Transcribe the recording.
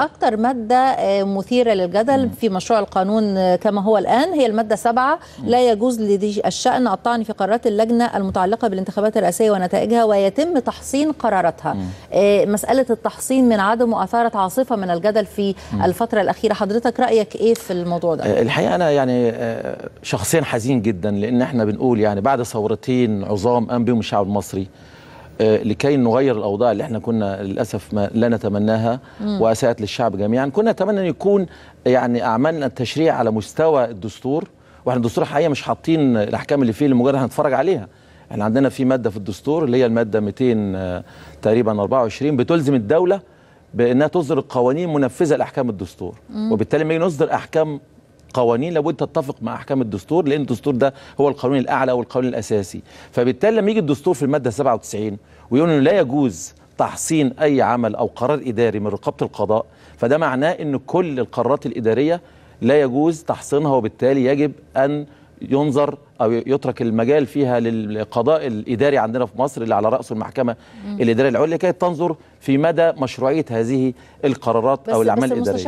أكثر مادة آه، مثيرة للجدل في مشروع القانون آه، كما هو الآن هي المادة سبعة لا يجوز لدي الشأن الطعن في قرارات اللجنة المتعلقة بالانتخابات الرئاسية ونتائجها ويتم تحصين قراراتها آه، مسألة التحصين من عدم أثارت عاصفة من الجدل في الفترة الأخيرة حضرتك رأيك إيه في الموضوع ده؟ الحقيقة أنا يعني شخصيا حزين جدا لأن احنا بنقول يعني بعد ثورتين عظام قام بهم الشعب المصري آه، لكي نغير الاوضاع اللي احنا كنا للاسف ما لا نتمناها واساءت للشعب جميعا كنا نتمنى ان يكون يعني اعمالنا التشريع على مستوى الدستور واحنا الدستور الحقيقه مش حاطين الاحكام اللي فيه لمجرد هنتفرج عليها احنا عندنا في ماده في الدستور اللي هي الماده 200 آه، تقريبا 24 بتلزم الدوله بانها تصدر القوانين منفذه لاحكام الدستور وبالتالي لما نصدر احكام قوانين لابد تتفق مع احكام الدستور لان الدستور ده هو القانون الاعلى والقانون الاساسي فبالتالي لما يجي الدستور في الماده 97 ويقول انه لا يجوز تحصين اي عمل او قرار اداري من رقابه القضاء فده معناه ان كل القرارات الاداريه لا يجوز تحصينها وبالتالي يجب ان ينظر او يترك المجال فيها للقضاء الاداري عندنا في مصر اللي على راسه المحكمه الاداريه العليا كانت تنظر في مدى مشروعيه هذه القرارات او الاعمال الاداريه